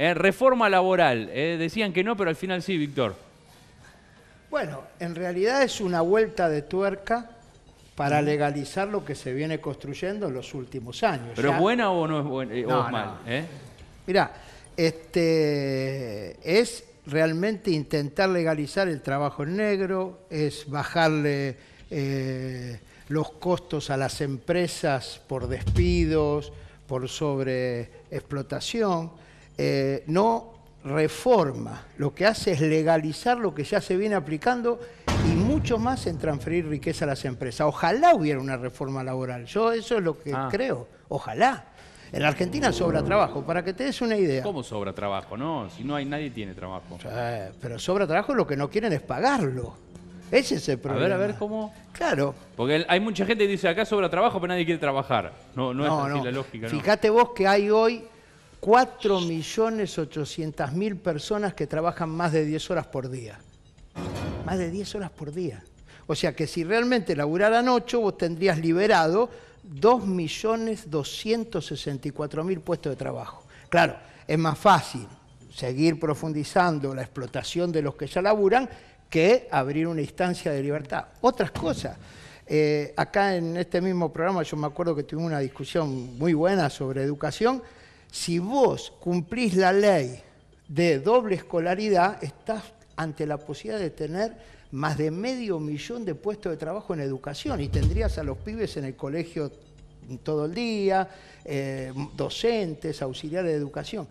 Eh, reforma laboral. Eh, decían que no, pero al final sí, Víctor. Bueno, en realidad es una vuelta de tuerca para legalizar lo que se viene construyendo en los últimos años. ¿Pero es buena o no es buena? Eh, o mal, Mirá, este, es realmente intentar legalizar el trabajo en negro, es bajarle los costos a las empresas por despidos, por sobreexplotación eh, no reforma, lo que hace es legalizar lo que ya se viene aplicando y mucho más en transferir riqueza a las empresas. Ojalá hubiera una reforma laboral, yo eso es lo que ah. creo, ojalá. En Argentina sobra trabajo, para que te des una idea. ¿Cómo sobra trabajo? No, si no hay nadie tiene trabajo. pero sobra trabajo, lo que no quieren es pagarlo. Ese es el problema. A ver, a ver cómo. Claro. Porque hay mucha gente que dice acá sobra trabajo, pero nadie quiere trabajar. No, no, es así la lógica. No. Fíjate vos que hay hoy 4.800.000 personas que trabajan más de 10 horas por día. Más de 10 horas por día. O sea que si realmente laburaran 8, vos tendrías liberado 2.264.000 puestos de trabajo. Claro, es más fácil seguir profundizando la explotación de los que ya laburan que abrir una instancia de libertad. Otras cosas. Eh, acá en este mismo programa yo me acuerdo que tuvimos una discusión muy buena sobre educación si vos cumplís la ley de doble escolaridad, estás ante la posibilidad de tener más de medio millón de puestos de trabajo en educación y tendrías a los pibes en el colegio todo el día, eh, docentes, auxiliares de educación.